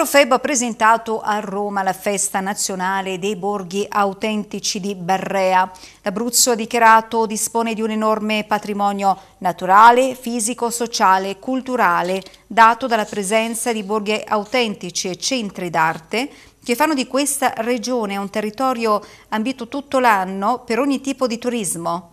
Orofeb ha presentato a Roma la festa nazionale dei borghi autentici di Barrea. L'Abruzzo ha dichiarato dispone di un enorme patrimonio naturale, fisico, sociale e culturale, dato dalla presenza di borghi autentici e centri d'arte che fanno di questa regione un territorio ambito tutto l'anno per ogni tipo di turismo.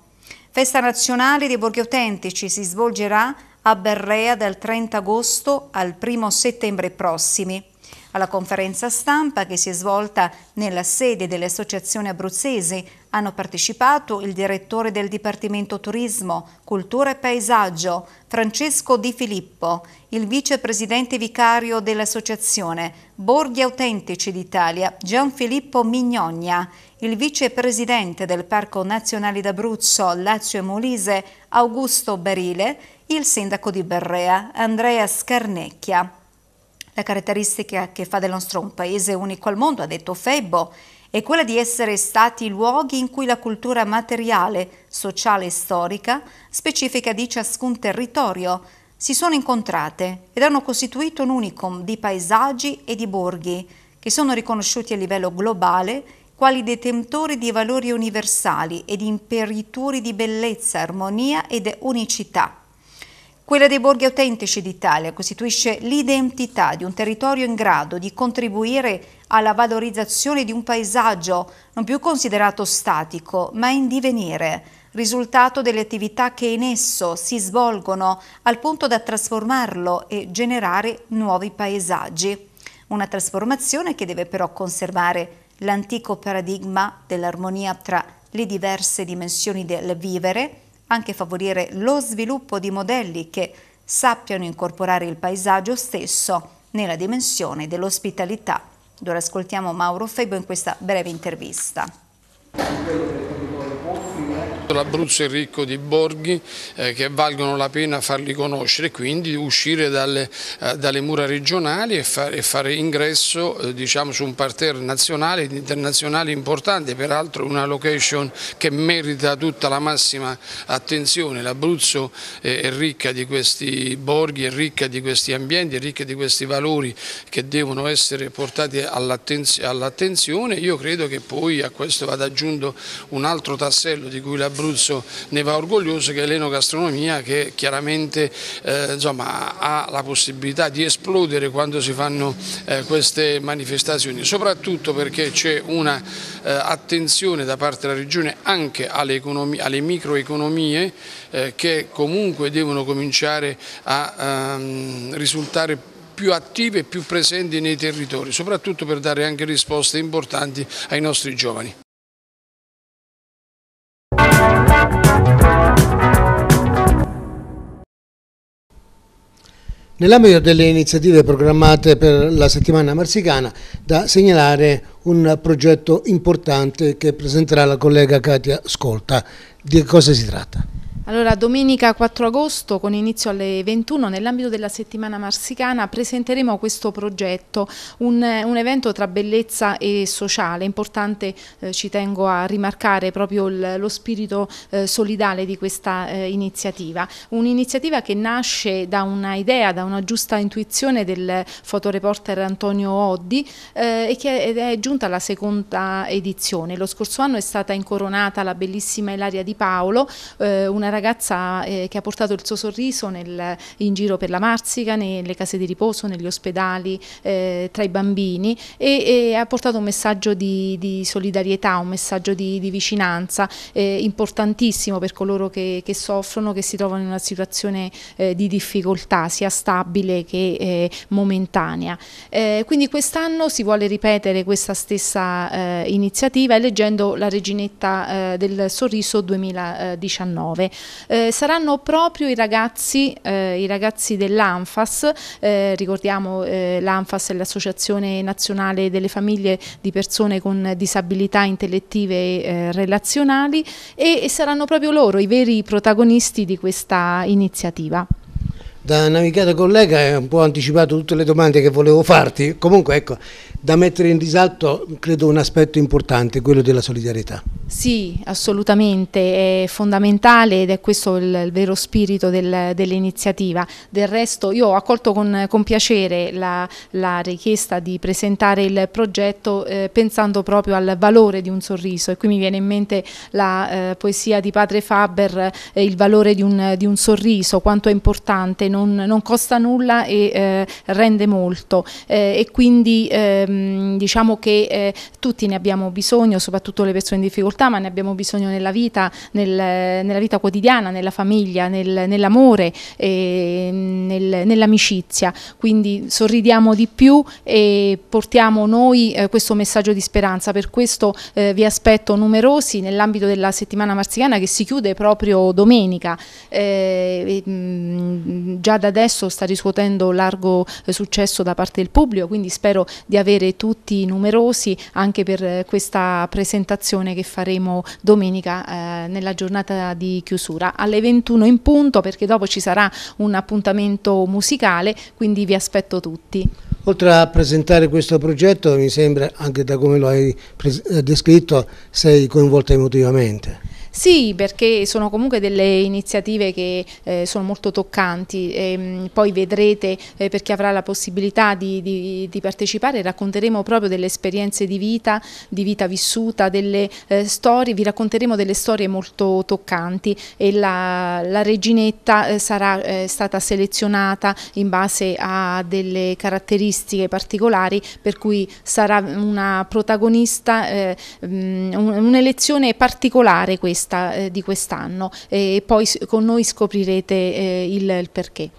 Festa nazionale dei borghi autentici si svolgerà a Berrea dal 30 agosto al 1 settembre prossimi. Alla conferenza stampa che si è svolta nella sede delle associazioni abruzzesi hanno partecipato il direttore del Dipartimento Turismo, Cultura e Paesaggio, Francesco Di Filippo, il vicepresidente vicario dell'associazione Borghi Autentici d'Italia, Gianfilippo Mignogna, il vicepresidente del Parco Nazionale d'Abruzzo, Lazio e Molise, Augusto Barile, il sindaco di Berrea, Andrea Scarnecchia. La caratteristica che fa del nostro un paese unico al mondo, ha detto Febbo, è quella di essere stati luoghi in cui la cultura materiale, sociale e storica, specifica di ciascun territorio, si sono incontrate ed hanno costituito un unicum di paesaggi e di borghi, che sono riconosciuti a livello globale quali detentori di valori universali ed imperitori di bellezza, armonia ed unicità. Quella dei borghi autentici d'Italia costituisce l'identità di un territorio in grado di contribuire alla valorizzazione di un paesaggio non più considerato statico, ma in divenire, risultato delle attività che in esso si svolgono al punto da trasformarlo e generare nuovi paesaggi. Una trasformazione che deve però conservare l'antico paradigma dell'armonia tra le diverse dimensioni del vivere, anche favorire lo sviluppo di modelli che sappiano incorporare il paesaggio stesso nella dimensione dell'ospitalità. Ora ascoltiamo Mauro Febo in questa breve intervista. L'Abruzzo è ricco di borghi eh, che valgono la pena farli conoscere, quindi uscire dalle, eh, dalle mura regionali e, far, e fare ingresso eh, diciamo, su un parterre nazionale ed internazionale importante, peraltro una location che merita tutta la massima attenzione. L'Abruzzo è ricca di questi borghi, è ricca di questi ambienti, è ricca di questi valori che devono essere portati all'attenzione. All Io credo che poi a questo vada aggiunto un altro tassello di cui l'Abruzzo Abruzzo ne va orgoglioso che è l'enogastronomia che chiaramente eh, insomma, ha la possibilità di esplodere quando si fanno eh, queste manifestazioni, soprattutto perché c'è un'attenzione eh, da parte della Regione anche alle, alle microeconomie eh, che comunque devono cominciare a ehm, risultare più attive e più presenti nei territori, soprattutto per dare anche risposte importanti ai nostri giovani. Nell'ambito delle iniziative programmate per la settimana marsicana, da segnalare un progetto importante che presenterà la collega Katia Scolta. Di cosa si tratta? Allora, domenica 4 agosto, con inizio alle 21, nell'ambito della settimana marsicana presenteremo questo progetto, un, un evento tra bellezza e sociale. Importante, eh, ci tengo a rimarcare proprio il, lo spirito eh, solidale di questa eh, iniziativa. Un'iniziativa che nasce da una idea, da una giusta intuizione del fotoreporter Antonio Oddi eh, e che è, ed è giunta alla seconda edizione. Lo scorso anno è stata incoronata la bellissima Ilaria Di Paolo, eh, una ragazza eh, che ha portato il suo sorriso nel, in giro per la Marsica, nelle case di riposo, negli ospedali, eh, tra i bambini e, e, ha portato un messaggio di, di solidarietà, un messaggio di, di vicinanza eh, importantissimo per coloro che, che, soffrono, che si trovano in una situazione eh, di difficoltà, sia stabile che eh, momentanea. Eh, quindi quest'anno si vuole ripetere questa stessa iniziativa eleggendo la reginetta del sorriso 2019 eh, saranno proprio i ragazzi, eh, i ragazzi dell'ANFAS, eh, ricordiamo eh, l'ANFAS è l'Associazione Nazionale delle Famiglie di Persone con Disabilità Intellettive e eh, Relazionali e, e saranno proprio loro i veri protagonisti di questa iniziativa da navigata collega hai un po' anticipato tutte le domande che volevo farti, comunque ecco, da mettere in risalto credo un aspetto importante, quello della solidarietà. Sì, assolutamente, è fondamentale ed è questo il, il vero spirito del, dell'iniziativa. Del resto io ho accolto con, con piacere la, la, richiesta di presentare il progetto eh, pensando proprio al valore di un sorriso e qui mi viene in mente la eh, poesia di padre Faber, eh, il valore di un, di un sorriso, quanto è importante non, non costa nulla e eh, rende molto eh, e quindi ehm, diciamo che eh, tutti ne abbiamo bisogno, soprattutto le persone in difficoltà, ma ne abbiamo bisogno nella vita, nel, nella vita quotidiana, nella famiglia, nel, nell'amore, nel, nell'amicizia, quindi sorridiamo di più e portiamo noi eh, questo messaggio di speranza, per questo eh, vi aspetto numerosi nell'ambito della settimana marziana che si chiude proprio domenica. Eh, mm, già da adesso sta riscuotendo largo eh, successo da parte del pubblico, quindi spero di avere tutti numerosi anche per eh, questa presentazione che faremo domenica eh, nella giornata di chiusura. Alle 21 in punto perché dopo ci sarà un appuntamento musicale, quindi vi aspetto tutti. Oltre a presentare questo progetto, mi sembra, anche da come lo hai descritto, sei coinvolta emotivamente. Sì, perché sono comunque delle iniziative che eh, sono molto toccanti, e, ehm, poi vedrete eh, per chi avrà la possibilità di, di, di, partecipare, racconteremo proprio delle esperienze di vita, di vita vissuta, delle eh, storie, vi racconteremo delle storie molto toccanti e la, la reginetta eh, sarà eh, stata selezionata in base a delle caratteristiche particolari per cui sarà una protagonista, eh, mm, un'elezione particolare questa questa, eh, di quest'anno e poi con noi scoprirete eh, il, il perché.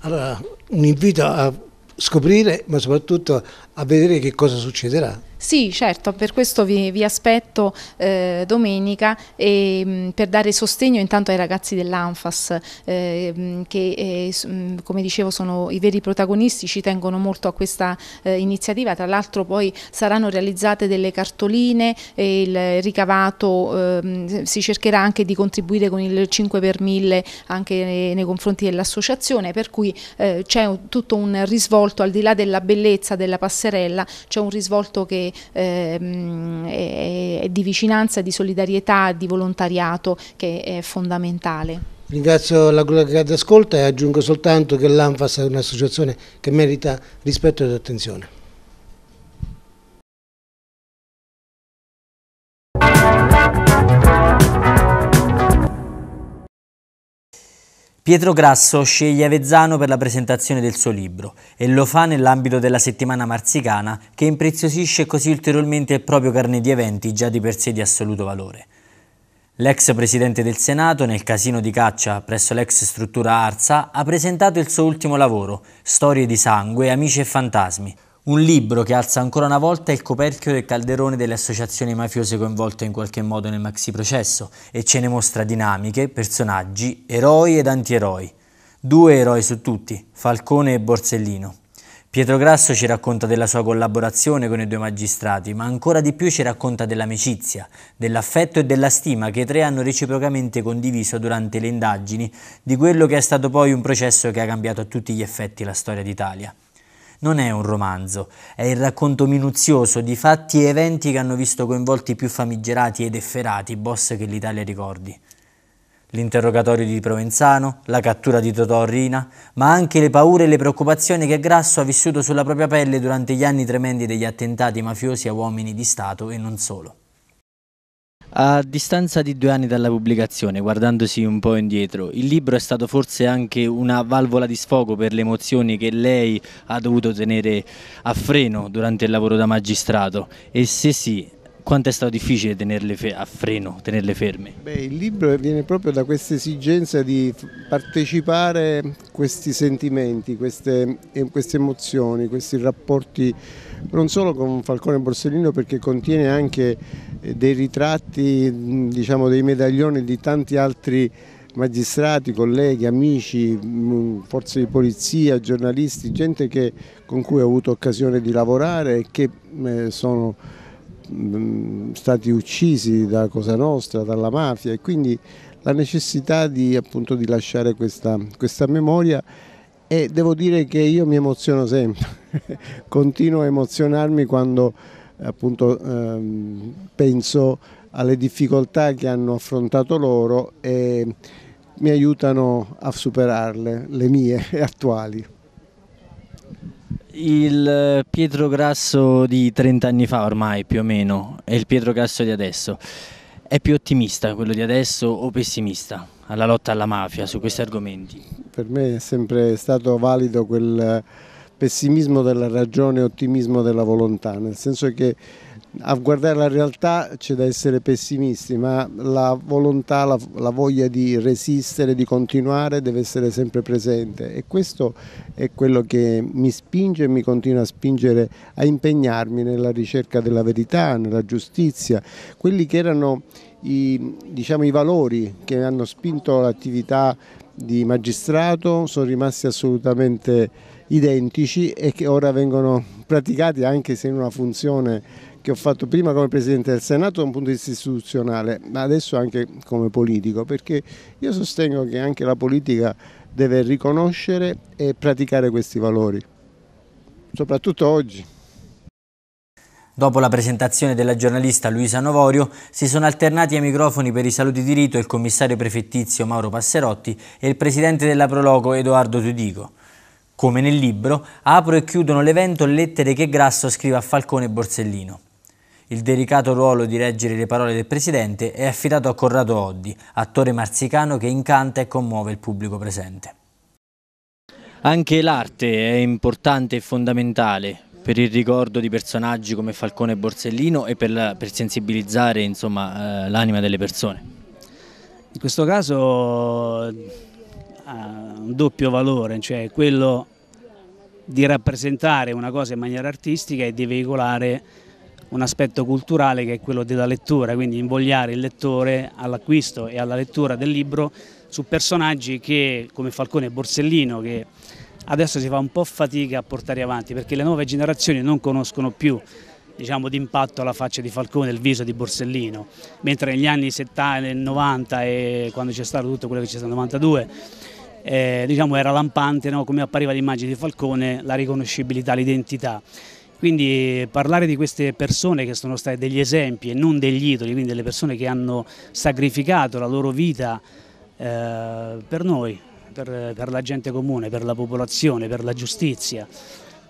Allora, un invito a scoprire, ma soprattutto a vedere che cosa succederà. Sì, certo, per questo vi, vi aspetto eh, domenica e, mh, mm, per dare sostegno intanto ai ragazzi dell'Anfas eh, mm, che eh, mm, come dicevo sono i veri protagonisti, ci tengono molto a questa eh, iniziativa, tra l'altro poi saranno realizzate delle cartoline e il ricavato ehm, si cercherà anche di contribuire con il 5 per 1000 anche nei, nei confronti dell'associazione, per cui eh, c'è tutto un risvolto al di là della bellezza della passerella passerella c'è un risvolto che ehm, è di vicinanza, di solidarietà, di volontariato che è fondamentale. Ringrazio la collega che ascolta e aggiungo soltanto che l'ANFAS è un'associazione che merita rispetto ed attenzione. Pietro Grasso sceglie Avezzano per la presentazione del suo libro e lo fa nell'ambito della settimana marzicana che impreziosisce così ulteriormente il proprio carnet di eventi già di per sé di assoluto valore. L'ex presidente del Senato, nel casino di caccia presso l'ex struttura Arsa, ha presentato il suo ultimo lavoro, Storie di sangue, amici e fantasmi, un libro che alza ancora una volta il coperchio del calderone delle associazioni mafiose coinvolte in qualche modo nel maxi processo e ce ne mostra dinamiche, personaggi, eroi ed antieroi. Due eroi su tutti, Falcone e Borsellino. Pietro Grasso ci racconta della sua collaborazione con i due magistrati, ma ancora di più ci racconta dell'amicizia, dell'affetto e della stima che i tre hanno reciprocamente condiviso durante le indagini di quello che è stato poi un processo che ha cambiato a tutti gli effetti la storia d'Italia non è un romanzo, è il racconto minuzioso di fatti e eventi che hanno visto coinvolti i più famigerati ed efferati boss che l'Italia ricordi. L'interrogatorio di Provenzano, la cattura di Totò Rina, ma anche le paure e le preoccupazioni che Grasso ha vissuto sulla propria pelle durante gli anni tremendi degli attentati mafiosi a uomini di Stato e non solo. A distanza di due anni dalla pubblicazione, guardandosi un po' indietro, il libro è stato forse anche una valvola di sfogo per le emozioni che lei ha dovuto tenere a freno durante il lavoro da magistrato e se sì, quanto è stato difficile tenerle a freno, tenerle ferme? Beh, il libro viene proprio da questa esigenza di partecipare a questi sentimenti, queste, queste emozioni, questi rapporti non solo con Falcone Borsellino perché contiene anche eh, dei ritratti, diciamo, dei medaglioni di tanti altri magistrati, colleghi, amici, forze di polizia, giornalisti, gente che, con cui ho avuto occasione di lavorare e che eh, sono Mm, stati uccisi da Cosa Nostra, dalla mafia e quindi la necessità di, appunto, di lasciare questa, questa memoria e devo dire che io mi emoziono sempre, continuo a emozionarmi quando appunto ehm, penso alle difficoltà che hanno affrontato loro e mi aiutano a superarle, le mie attuali il eh, Pietro Grasso di 30 anni fa ormai più o meno e il Pietro Grasso di adesso è più ottimista quello di adesso o pessimista alla lotta alla mafia su questi argomenti? Per me è sempre stato valido quel pessimismo della ragione e ottimismo della volontà, nel senso che a guardare la realtà c'è da essere pessimisti, ma la volontà, la, la, voglia di resistere, di continuare deve essere sempre presente e questo è quello che mi spinge e mi continua a spingere a impegnarmi nella ricerca della verità, nella giustizia, quelli che erano i, diciamo, i valori che hanno spinto l'attività di magistrato sono rimasti assolutamente identici e che ora vengono praticati anche se in una funzione che ho fatto prima come Presidente del Senato da un punto di vista istituzionale, ma adesso anche come politico, perché io sostengo che anche la politica deve riconoscere e praticare questi valori, soprattutto oggi. Dopo la presentazione della giornalista Luisa Novorio, si sono alternati ai microfoni per i saluti di rito il commissario prefettizio Mauro Passerotti e il presidente della Prologo Edoardo Tudico. Come nel libro, apro e chiudono l'evento lettere che Grasso scrive a Falcone e Borsellino. Il delicato ruolo di leggere le parole del presidente è affidato a Corrado Oddi, attore marzicano che incanta e commuove il pubblico presente. Anche l'arte è importante e fondamentale per il ricordo di personaggi come Falcone e Borsellino e per, la, per sensibilizzare eh, l'anima delle persone. In questo caso ha un doppio valore, cioè quello di rappresentare una cosa in maniera artistica e di veicolare un aspetto culturale che è quello della lettura, quindi invogliare il lettore all'acquisto e alla lettura del libro su personaggi che, come Falcone e Borsellino, che adesso si fa un po' fatica a portare avanti perché le nuove generazioni non conoscono più diciamo, d'impatto la faccia di Falcone, il viso di Borsellino, mentre negli anni 70 90 e quando c'è stato tutto quello che c'è stato nel 92 eh, diciamo, era lampante no? come appariva l'immagine di Falcone, la riconoscibilità, l'identità. Quindi parlare di queste persone che sono state degli esempi e non degli idoli, quindi delle persone che hanno sacrificato la loro vita eh, per noi, per, per, la gente comune, per la popolazione, per la giustizia.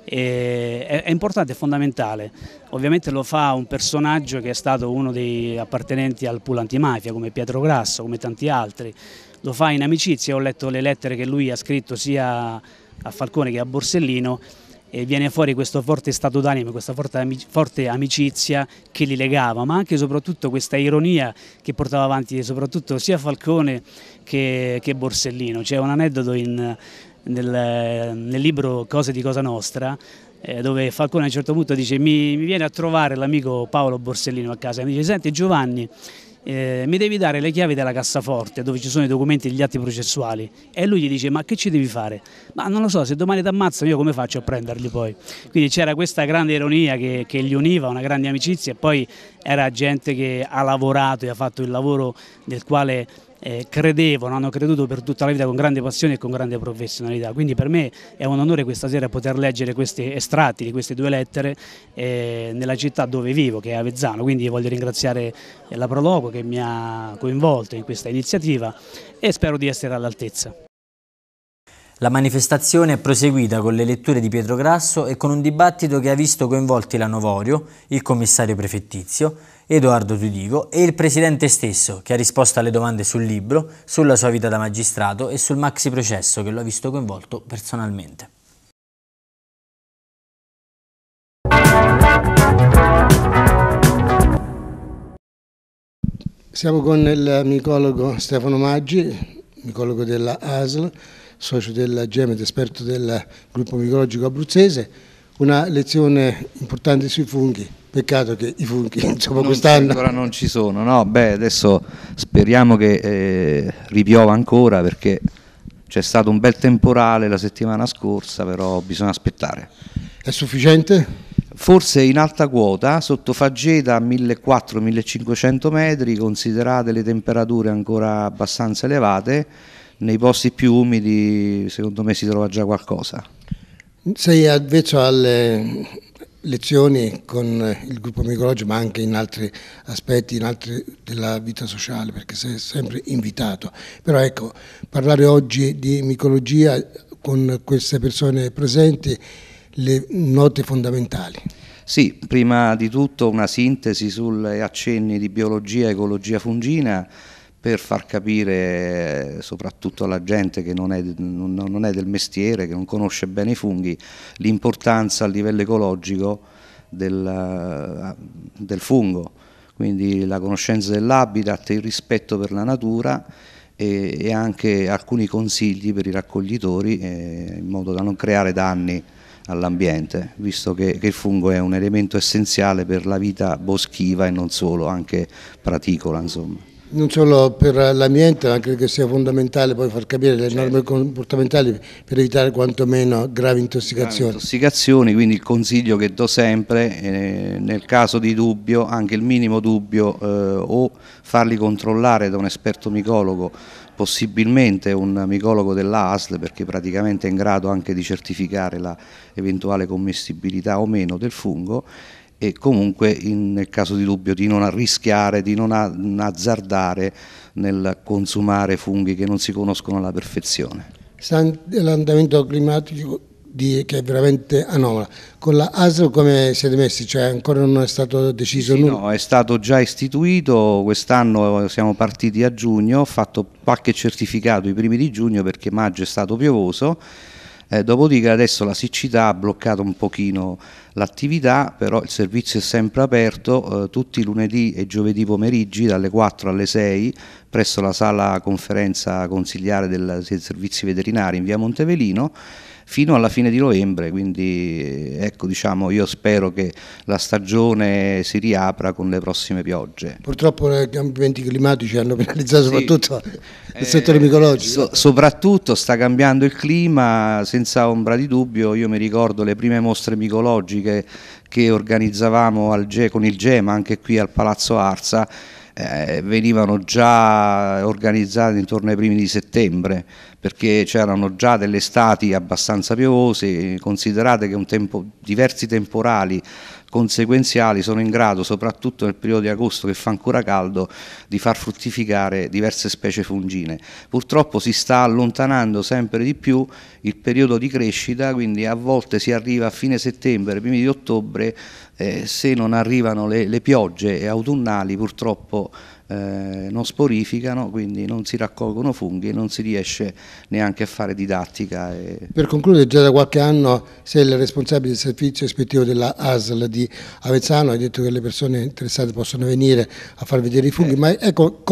E, è, è, importante, è fondamentale. Ovviamente lo fa un personaggio che è stato uno dei appartenenti al pool antimafia, come Pietro Grasso, come tanti altri. Lo fa in amicizia, ho letto le lettere che lui ha scritto sia a Falcone che a Borsellino eh, viene fuori questo forte stato d'animo, questa forte, amic forte, amicizia che li legava, ma anche e soprattutto questa ironia che portava avanti soprattutto sia Falcone che, che Borsellino. C'è un aneddoto in, nel, nel libro Cose di Cosa Nostra eh, dove Falcone a un certo punto dice mi, mi viene a trovare l'amico Paolo Borsellino a casa e mi dice senti Giovanni eh, mi devi dare le chiavi della cassaforte dove ci sono i documenti e gli atti processuali e lui gli dice ma che ci devi fare? Ma non lo so, se domani ti ammazzano io come faccio a prenderli poi? Quindi c'era questa grande ironia che, che li univa, una grande amicizia e poi era gente che ha lavorato e ha fatto il lavoro del quale eh, credevano, hanno creduto per tutta la vita con grande passione e con grande professionalità. Quindi per me è un onore questa sera poter leggere questi estratti di queste due lettere eh, nella città dove vivo, che è Avezzano. Quindi voglio ringraziare la Prologo che mi ha coinvolto in questa iniziativa e spero di essere all'altezza. La manifestazione è proseguita con le letture di Pietro Grasso e con un dibattito che ha visto coinvolti la Novorio, il commissario prefettizio, Edoardo Tudico e il presidente stesso che ha risposto alle domande sul libro, sulla sua vita da magistrato e sul maxi processo che lo ha visto coinvolto personalmente. Siamo con il micologo Stefano Maggi, micologo della ASL, socio della ed esperto del gruppo micologico abruzzese una lezione importante sui funghi. Peccato che i funghi insomma, quest'anno... Ancora non ci sono, no? Beh, adesso speriamo che eh, ripiova ancora perché c'è stato un bel temporale la settimana scorsa, però bisogna aspettare. È sufficiente? Forse in alta quota, sotto Faggeta a 1400-1500 metri, considerate le temperature ancora abbastanza elevate, nei posti più umidi secondo me si trova già qualcosa. Sei avvezzo alle lezioni con il gruppo Micologio, ma anche in altri aspetti, in altri della vita sociale, perché sei sempre invitato. Però ecco, parlare oggi di micologia con queste persone presenti, le note fondamentali. Sì, prima di tutto una sintesi sulle accenni di biologia e ecologia fungina per far capire eh, soprattutto alla gente che non è, non è del mestiere, che non conosce bene i funghi, l'importanza a livello ecologico del, eh, del fungo, quindi la conoscenza dell'habitat, il rispetto per la natura e, e anche alcuni consigli per i raccoglitori eh, in modo da non creare danni all'ambiente, visto che, che, il fungo è un elemento essenziale per la vita boschiva e non solo, anche praticola. Insomma non solo per l'ambiente, ma anche perché sia fondamentale poi far capire le certo. norme comportamentali per evitare quantomeno gravi intossicazioni. Gravi intossicazioni, quindi il consiglio che do sempre, eh, nel caso di dubbio, anche il minimo dubbio, eh, o farli controllare da un esperto micologo, possibilmente un micologo dell'ASL, perché praticamente è in grado anche di certificare l'eventuale commestibilità o meno del fungo, e comunque in, nel caso di dubbio di non arrischiare, di non azzardare nel consumare funghi che non si conoscono alla perfezione. L'andamento climatico di, che è veramente anomala. Con la ASL come siete messi? Cioè ancora non è stato deciso sì, nulla? No, è stato già istituito, quest'anno eh, siamo partiti a giugno, ho fatto qualche certificato i primi di giugno perché maggio è stato piovoso eh, dopodiché adesso la siccità ha bloccato un pochino l'attività, però il servizio è sempre aperto eh, tutti i lunedì e giovedì pomeriggi dalle 4 alle 6 presso la sala conferenza consigliare del, dei servizi veterinari in via Montevelino fino alla fine di novembre, quindi ecco diciamo io spero che la stagione si riapra con le prossime piogge. Purtroppo i cambiamenti climatici hanno penalizzato sì, soprattutto eh, il settore micologico. So, soprattutto sta cambiando il clima, senza ombra di dubbio, io mi ricordo le prime mostre micologiche che organizzavamo Ge, con il GEMA anche qui al Palazzo Arza, eh, venivano già organizzate intorno ai primi di settembre perché c'erano già delle estati abbastanza piovose, considerate che tempo, diversi temporali conseguenziali sono in grado, soprattutto nel periodo di agosto che fa ancora caldo, di far fruttificare diverse specie fungine. Purtroppo si sta allontanando sempre di più il periodo di crescita, quindi a volte si arriva a fine settembre, primi di ottobre, eh, se non arrivano le, le piogge autunnali purtroppo eh, non sporificano, quindi non si raccolgono funghi e non si riesce neanche a fare didattica. E... Per concludere, già da qualche anno sei il responsabile del servizio ispettivo della ASL di Avezzano, hai detto che le persone interessate possono venire a far vedere i funghi, eh. ma ecco,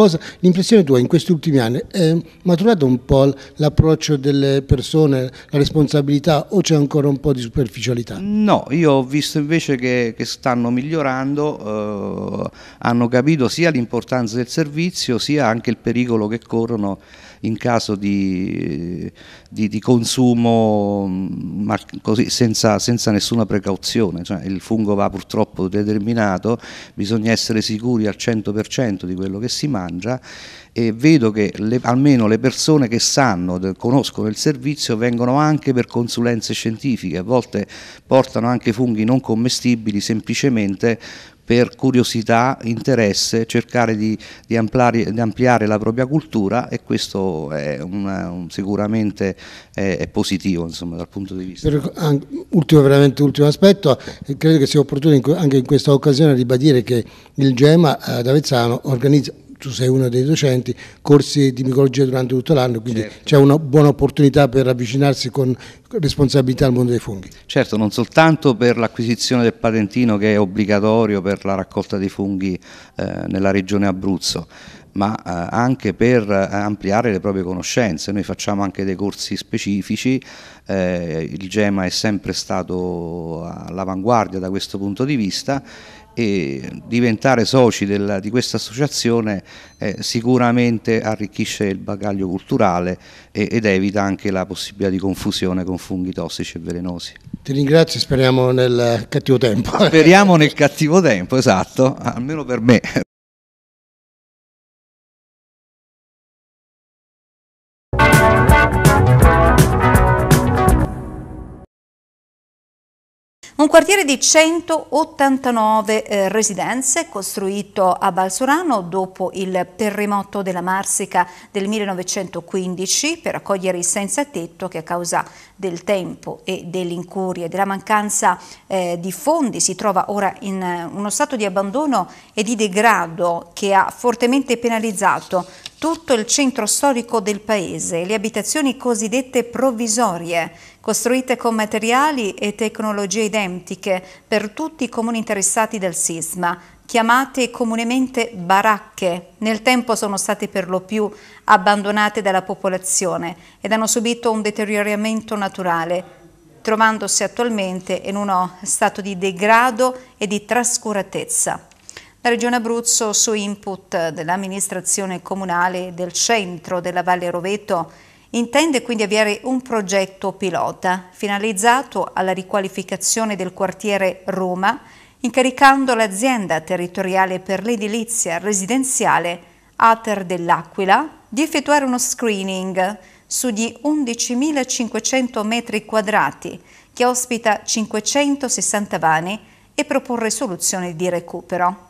l'impressione tua in questi ultimi anni è maturato un po' l'approccio delle persone, la responsabilità o c'è ancora un po' di superficialità? No, io ho visto invece che, che stanno migliorando, eh, hanno capito sia l'importanza performance del servizio sia anche il pericolo che corrono in caso di, di, di consumo così, senza, senza, nessuna precauzione, cioè, il fungo va purtroppo determinato, bisogna essere sicuri al 100% di quello che si mangia e vedo che le, almeno le persone che sanno, conoscono il servizio vengono anche per consulenze scientifiche, a volte portano anche funghi non commestibili semplicemente per curiosità, interesse, cercare di, di, ampliare, di ampliare, la propria cultura e questo è una, un, sicuramente è, è positivo insomma, dal punto di vista. Per, ultimo, veramente ultimo aspetto, eh, credo che sia opportuno anche in questa occasione ribadire che il GEMA ad Avezzano organizza tu sei uno dei docenti, corsi di micologia durante tutto l'anno, quindi certo. c'è una buona opportunità per avvicinarsi con responsabilità al mondo dei funghi. Certo, non soltanto per l'acquisizione del patentino che è obbligatorio per la raccolta dei funghi eh, nella regione Abruzzo, ma eh, anche per eh, ampliare le proprie conoscenze. Noi facciamo anche dei corsi specifici, eh, il GEMA è sempre stato all'avanguardia da questo punto di vista e diventare soci della, di questa associazione eh, sicuramente arricchisce il bagaglio culturale e, ed evita anche la possibilità di confusione con funghi tossici e velenosi. Ti ringrazio, speriamo nel cattivo tempo. Speriamo nel cattivo tempo, esatto, almeno per me. Un quartiere di 189 eh, residenze costruito a Balsorano dopo il terremoto della Marsica del 1915 per accogliere i senza tetto che a causa del tempo e dell'incuria e della mancanza eh, di fondi si trova ora in eh, uno stato di abbandono e di degrado che ha fortemente penalizzato tutto il centro storico del paese, le abitazioni cosiddette provvisorie costruite con materiali e tecnologie identiche per tutti i comuni interessati dal sisma, chiamate comunemente baracche. Nel tempo sono state per lo più abbandonate dalla popolazione ed hanno subito un deterioramento naturale, trovandosi attualmente in uno stato di degrado e di trascuratezza. La Regione Abruzzo, su input dell'amministrazione comunale del centro della Valle Roveto, Intende quindi avviare un progetto pilota finalizzato alla riqualificazione del quartiere Roma, incaricando l'azienda territoriale per l'edilizia residenziale Ater dell'Aquila di effettuare uno screening sugli 11.500 metri quadrati che ospita 560 vani e proporre soluzioni di recupero.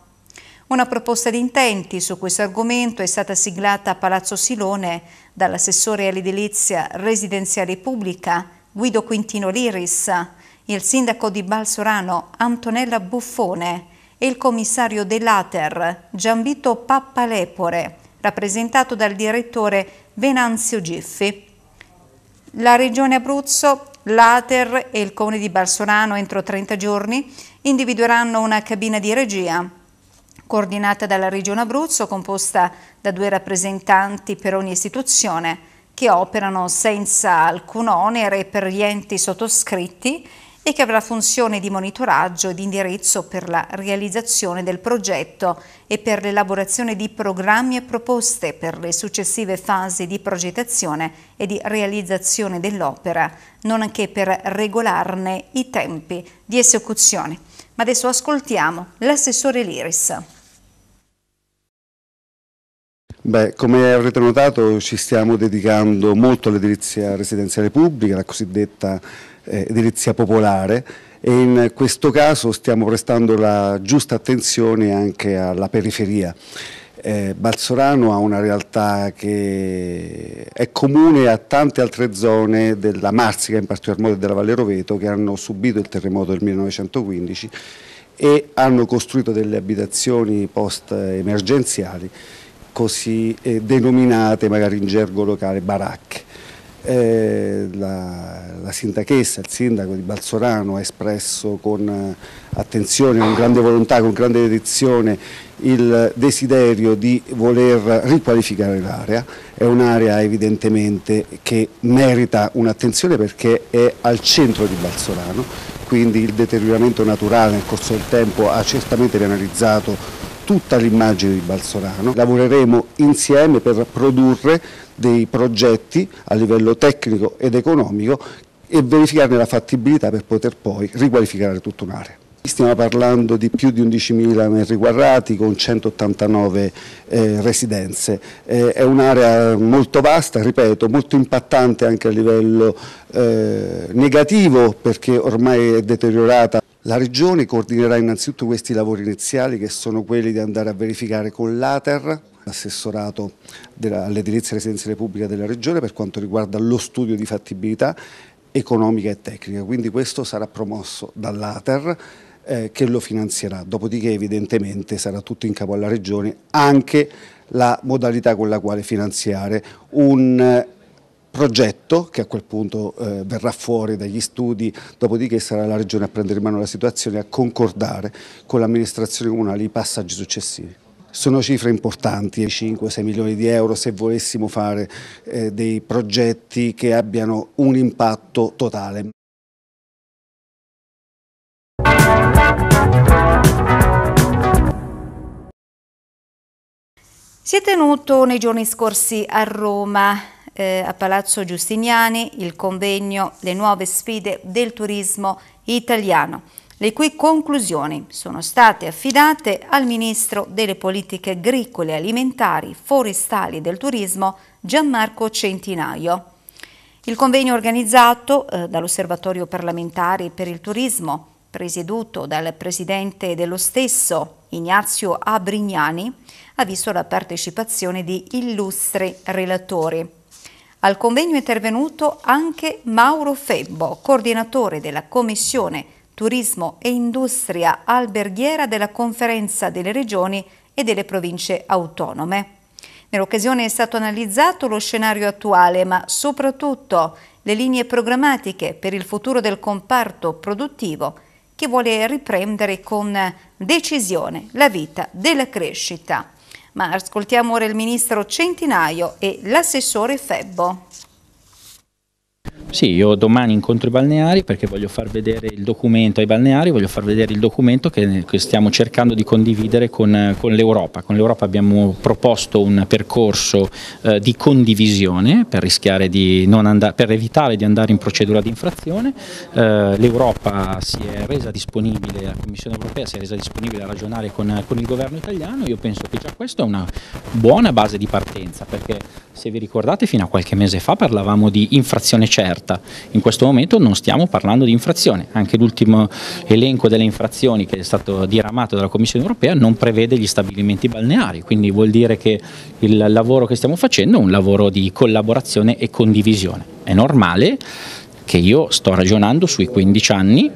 Una proposta di intenti su questo argomento è stata siglata a Palazzo Silone dall'assessore all'edilizia residenziale pubblica Guido Quintino Liris, il sindaco di Balsorano Antonella Buffone e il commissario dell'Ater Gianvito Pappalepore, rappresentato dal direttore Venanzio Giffi. La Regione Abruzzo, l'Ater e il Comune di Balsorano entro 30 giorni individueranno una cabina di regia coordinata dalla Regione Abruzzo, composta da due rappresentanti per ogni istituzione, che operano senza alcun onere per gli enti sottoscritti e che avrà funzione di monitoraggio e di indirizzo per la realizzazione del progetto e per l'elaborazione di programmi e proposte per le successive fasi di progettazione e di realizzazione dell'opera, nonché per regolarne i tempi di esecuzione. Ma adesso ascoltiamo l'assessore Liris. Beh, come avrete notato ci stiamo dedicando molto all'edilizia residenziale pubblica, la cosiddetta eh, edilizia popolare e in questo caso stiamo prestando la giusta attenzione anche alla periferia. Eh, Balsorano ha una realtà che è comune a tante altre zone della Marsica, in particolar modo della Valle Roveto, che hanno subito il terremoto del 1915 e hanno costruito delle abitazioni post-emergenziali così eh, denominate magari in gergo locale baracche. Eh, la, la, sindachessa, il sindaco di Balzorano ha espresso con eh, attenzione, con grande volontà, con grande dedizione il desiderio di voler riqualificare l'area, è un'area evidentemente che merita un'attenzione perché è al centro di Balzorano, quindi il deterioramento naturale nel corso del tempo ha certamente penalizzato tutta l'immagine di Balsorano. Lavoreremo insieme per produrre dei progetti a livello tecnico ed economico e verificarne la fattibilità per poter poi riqualificare tutta un'area. Stiamo parlando di più di 11.000 metri quadrati con 189 eh, residenze. Eh, è un'area molto vasta, ripeto, molto impattante anche a livello eh, negativo perché ormai è deteriorata la Regione coordinerà innanzitutto questi lavori iniziali che sono quelli di andare a verificare con l'Ater, l'assessorato all'edilizia residenziale pubblica della Regione per quanto riguarda lo studio di fattibilità economica e tecnica, quindi questo sarà promosso dall'Ater eh, che lo finanzierà, dopodiché evidentemente sarà tutto in capo alla Regione anche la modalità con la quale finanziare un eh, progetto che a quel punto eh, verrà fuori dagli studi, dopodiché sarà la Regione a prendere in mano la situazione e a concordare con l'amministrazione comunale i passaggi successivi. Sono cifre importanti, 5-6 eh, milioni di euro se volessimo fare eh, dei progetti che abbiano un impatto totale. Si è tenuto nei giorni scorsi a Roma eh, a Palazzo Giustiniani il convegno Le nuove sfide del turismo italiano, le cui conclusioni sono state affidate al Ministro delle Politiche Agricole, Alimentari, Forestali e del Turismo Gianmarco Centinaio. Il convegno organizzato eh, dall'Osservatorio parlamentare per il turismo, presieduto dal presidente dello stesso Ignazio Abrignani, ha visto la partecipazione di illustri relatori. Al convegno è intervenuto anche Mauro Febbo, coordinatore della Commissione Turismo e Industria Alberghiera della Conferenza delle Regioni e delle Province Autonome. Nell'occasione è stato analizzato lo scenario attuale, ma soprattutto le linee programmatiche per il futuro del comparto produttivo che vuole riprendere con decisione la vita della crescita. Ma ascoltiamo ora il ministro Centinaio e l'assessore Febbo. Sì, io domani incontro i balneari perché voglio far vedere il documento ai balneari, voglio far vedere il documento che, stiamo cercando di condividere con, l'Europa. Con l'Europa abbiamo proposto un percorso eh, di condivisione per, di per, evitare di andare in procedura di infrazione. Eh, L'Europa si è resa disponibile, la Commissione europea si è resa disponibile a ragionare con, con il governo italiano. Io penso che già questa è una buona base di partenza perché se vi ricordate fino a qualche mese fa parlavamo di infrazione certa certa. In questo momento non stiamo parlando di infrazione, anche l'ultimo elenco delle infrazioni che è stato diramato dalla Commissione europea non prevede gli stabilimenti balneari, quindi vuol dire che il lavoro che stiamo facendo è un lavoro di collaborazione e condivisione. È normale che io sto ragionando sui 15 anni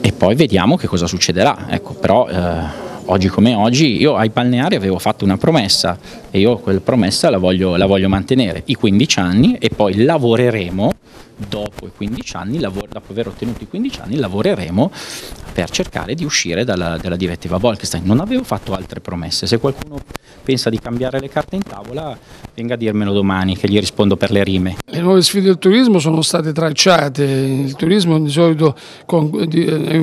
e poi vediamo che cosa succederà, ecco, però... Eh, oggi come oggi, io ai balneari avevo fatto una promessa e io quella promessa la voglio, la voglio mantenere, i 15 anni e poi lavoreremo dopo i 15 anni, dopo aver ottenuto i 15 anni, lavoreremo per cercare di uscire dalla, dalla direttiva Wolkenstein. Non avevo fatto altre promesse, se qualcuno pensa di cambiare le carte in tavola venga a dirmelo domani che gli rispondo per le rime. Le nuove sfide del turismo sono state tracciate, il turismo di solito eh,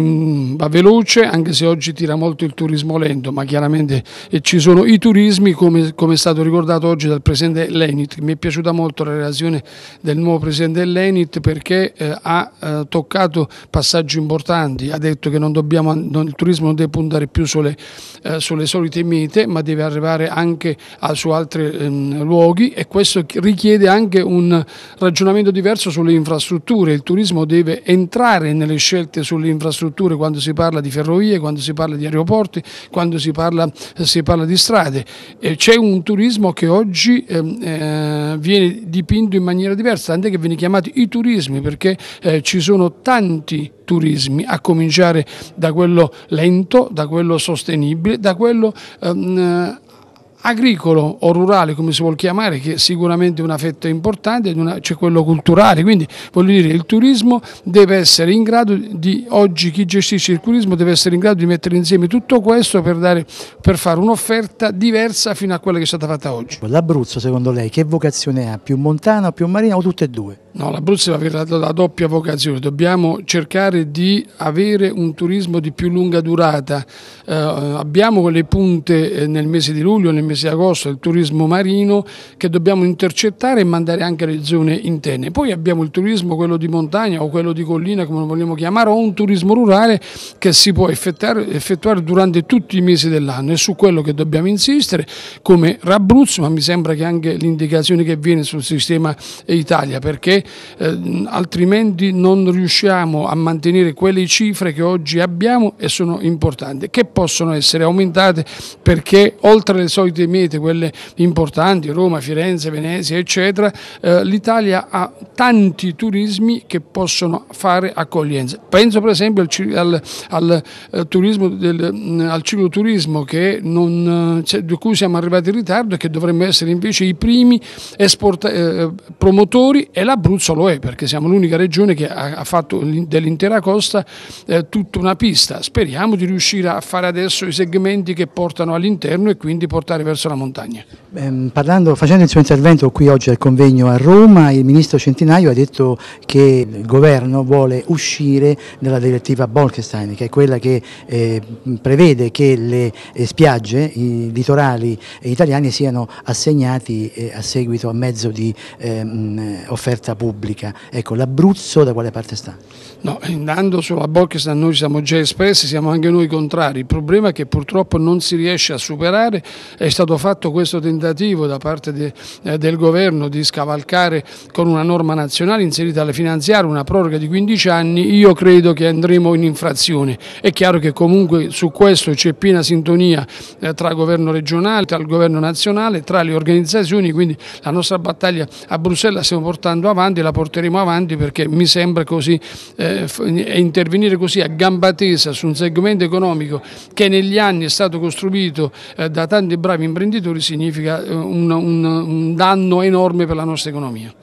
va veloce anche se oggi tira molto il turismo lento, ma chiaramente eh, ci sono i turismi come, come è stato ricordato oggi dal Presidente Lenit, mi è piaciuta molto la relazione del nuovo Presidente Lenit perché eh, ha eh, toccato passaggi importanti, ha detto che non non dobbiamo, non, il turismo non deve puntare più sulle, eh, sulle, solite mete ma deve arrivare anche a, su altri ehm, luoghi e questo richiede anche un ragionamento diverso sulle infrastrutture, il turismo deve entrare nelle scelte sulle infrastrutture quando si parla di ferrovie, quando si parla di aeroporti, quando si parla, si parla di strade, eh, c'è un turismo che oggi ehm, eh, viene dipinto in maniera diversa, tant'è che viene chiamato i turismi perché eh, ci sono tanti turismi, a cominciare da quello lento, da quello sostenibile, da quello ehm, eh, agricolo o rurale come si vuol chiamare che è sicuramente una fetta importante c'è cioè quello culturale quindi voglio dire il turismo deve essere in grado di oggi chi gestisce il turismo deve essere in grado di mettere insieme tutto questo per, dare, per fare un'offerta diversa fino a quella che è stata fatta oggi l'Abruzzo secondo lei che vocazione ha più montana più marina o tutte e due? No, l'Abruzzo deve avere la, la, doppia vocazione, dobbiamo cercare di avere un turismo di più lunga durata. Eh, abbiamo quelle punte eh, nel mese di luglio, nel mese di agosto, il turismo marino che dobbiamo intercettare e mandare anche alle zone interne. Poi abbiamo il turismo, quello di montagna o quello di collina, come lo vogliamo chiamare, o un turismo rurale che si può effettuare, effettuare durante tutti i mesi dell'anno. È su quello che dobbiamo insistere come Rabruzzo, ma mi sembra che anche l'indicazione che viene sul sistema Italia, perché eh, altrimenti non riusciamo a mantenere quelle cifre che oggi abbiamo e sono importanti, che possono essere aumentate perché oltre alle solite mete, quelle importanti, Roma, Firenze, Venezia, eccetera, eh, l'Italia ha tanti turismi che possono fare accoglienza. Penso per esempio al, al, al, eh, turismo del, mm, al cicloturismo che non, eh, cioè, di cui siamo arrivati in ritardo e che dovremmo essere invece i primi esporta, eh, promotori e la Bruna Abruzzo lo è perché siamo l'unica regione che ha, fatto dell'intera costa eh, tutta una pista. Speriamo di riuscire a fare adesso i segmenti che portano all'interno e quindi portare verso la montagna. Eh, parlando, facendo il suo intervento qui oggi al convegno a Roma, il ministro Centinaio ha detto che il governo vuole uscire dalla direttiva Bolkestein, che è quella che eh, prevede che le eh, spiagge, i litorali eh, italiani siano assegnati eh, a seguito a mezzo di ehm, offerta pubblica pubblica. Ecco, l'Abruzzo da quale parte sta? No, andando sulla Bolkestan noi siamo già espressi, siamo anche noi contrari. Il problema è che purtroppo non si riesce a superare, è stato fatto questo tentativo da parte de, eh, del governo di scavalcare con una norma nazionale inserita alla finanziaria una proroga di 15 anni, io credo che andremo in infrazione. È chiaro che comunque su questo c'è piena sintonia eh, tra governo regionale, tra il governo nazionale, tra le organizzazioni, quindi la nostra battaglia a Bruxelles la stiamo portando avanti avanti, la porteremo avanti perché mi sembra così eh, intervenire così a gamba tesa su un segmento economico che negli anni è stato costruito eh, da tanti bravi imprenditori significa eh, un, un, un danno enorme per la nostra economia.